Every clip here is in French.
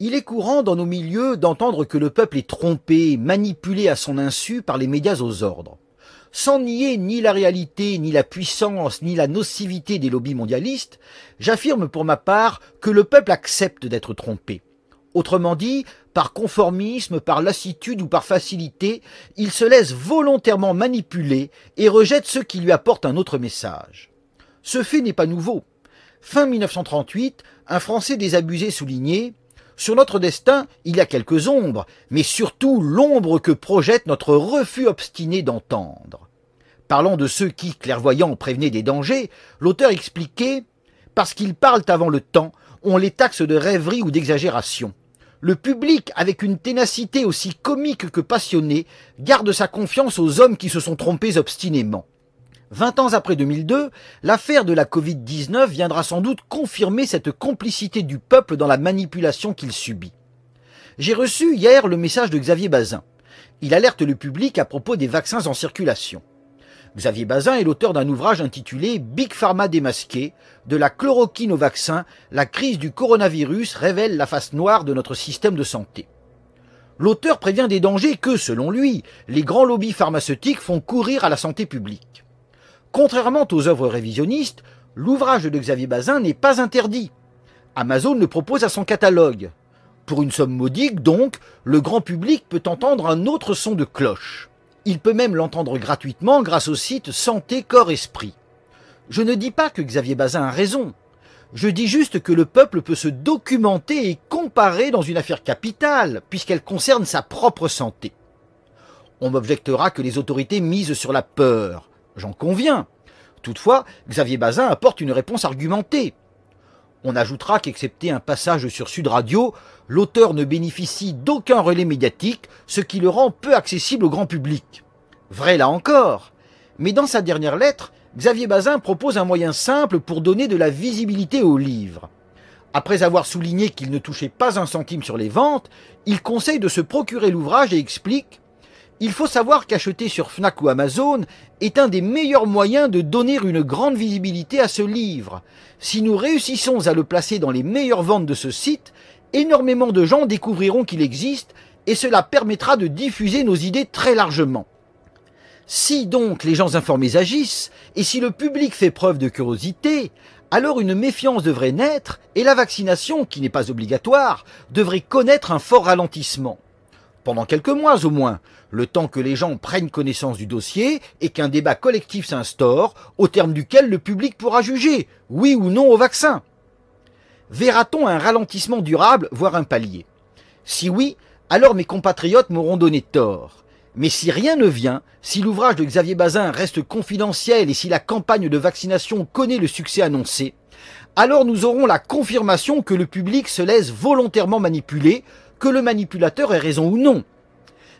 Il est courant dans nos milieux d'entendre que le peuple est trompé, manipulé à son insu par les médias aux ordres. Sans nier ni la réalité, ni la puissance, ni la nocivité des lobbies mondialistes, j'affirme pour ma part que le peuple accepte d'être trompé. Autrement dit, par conformisme, par lassitude ou par facilité, il se laisse volontairement manipuler et rejette ceux qui lui apportent un autre message. Ce fait n'est pas nouveau. Fin 1938, un Français désabusé soulignait sur notre destin, il y a quelques ombres, mais surtout l'ombre que projette notre refus obstiné d'entendre. Parlant de ceux qui, clairvoyants, prévenaient des dangers, l'auteur expliquait Parce qu'ils parlent avant le temps, on les taxe de rêverie ou d'exagération. Le public, avec une ténacité aussi comique que passionnée, garde sa confiance aux hommes qui se sont trompés obstinément. 20 ans après 2002, l'affaire de la Covid-19 viendra sans doute confirmer cette complicité du peuple dans la manipulation qu'il subit. J'ai reçu hier le message de Xavier Bazin. Il alerte le public à propos des vaccins en circulation. Xavier Bazin est l'auteur d'un ouvrage intitulé Big Pharma démasqué, de la chloroquine au vaccin, la crise du coronavirus révèle la face noire de notre système de santé. L'auteur prévient des dangers que, selon lui, les grands lobbies pharmaceutiques font courir à la santé publique. Contrairement aux œuvres révisionnistes, l'ouvrage de Xavier Bazin n'est pas interdit. Amazon le propose à son catalogue. Pour une somme modique, donc, le grand public peut entendre un autre son de cloche. Il peut même l'entendre gratuitement grâce au site Santé Corps Esprit. Je ne dis pas que Xavier Bazin a raison. Je dis juste que le peuple peut se documenter et comparer dans une affaire capitale, puisqu'elle concerne sa propre santé. On m'objectera que les autorités misent sur la peur j'en conviens. Toutefois, Xavier Bazin apporte une réponse argumentée. On ajoutera qu'excepté un passage sur Sud Radio, l'auteur ne bénéficie d'aucun relais médiatique, ce qui le rend peu accessible au grand public. Vrai là encore. Mais dans sa dernière lettre, Xavier Bazin propose un moyen simple pour donner de la visibilité au livre. Après avoir souligné qu'il ne touchait pas un centime sur les ventes, il conseille de se procurer l'ouvrage et explique il faut savoir qu'acheter sur Fnac ou Amazon est un des meilleurs moyens de donner une grande visibilité à ce livre. Si nous réussissons à le placer dans les meilleures ventes de ce site, énormément de gens découvriront qu'il existe et cela permettra de diffuser nos idées très largement. Si donc les gens informés agissent, et si le public fait preuve de curiosité, alors une méfiance devrait naître et la vaccination, qui n'est pas obligatoire, devrait connaître un fort ralentissement pendant quelques mois au moins, le temps que les gens prennent connaissance du dossier et qu'un débat collectif s'instaure, au terme duquel le public pourra juger, oui ou non au vaccin. Verra-t-on un ralentissement durable, voire un palier Si oui, alors mes compatriotes m'auront donné tort. Mais si rien ne vient, si l'ouvrage de Xavier Bazin reste confidentiel et si la campagne de vaccination connaît le succès annoncé, alors nous aurons la confirmation que le public se laisse volontairement manipuler, que le manipulateur ait raison ou non.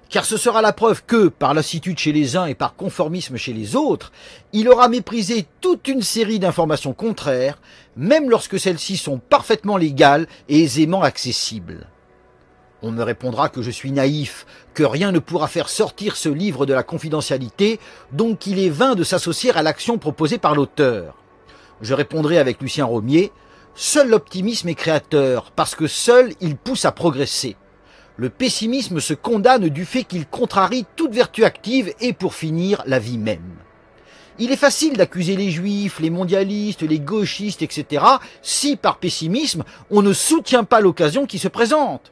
Car ce sera la preuve que, par lassitude chez les uns et par conformisme chez les autres, il aura méprisé toute une série d'informations contraires, même lorsque celles-ci sont parfaitement légales et aisément accessibles. On me répondra que je suis naïf, que rien ne pourra faire sortir ce livre de la confidentialité, donc il est vain de s'associer à l'action proposée par l'auteur. Je répondrai avec Lucien Romier, Seul l'optimisme est créateur, parce que seul il pousse à progresser. Le pessimisme se condamne du fait qu'il contrarie toute vertu active et pour finir la vie même. Il est facile d'accuser les juifs, les mondialistes, les gauchistes, etc. si par pessimisme on ne soutient pas l'occasion qui se présente.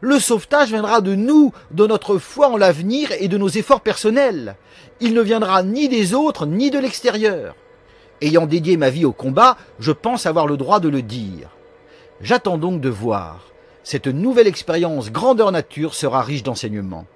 Le sauvetage viendra de nous, de notre foi en l'avenir et de nos efforts personnels. Il ne viendra ni des autres ni de l'extérieur ayant dédié ma vie au combat, je pense avoir le droit de le dire. J'attends donc de voir. Cette nouvelle expérience grandeur nature sera riche d'enseignements.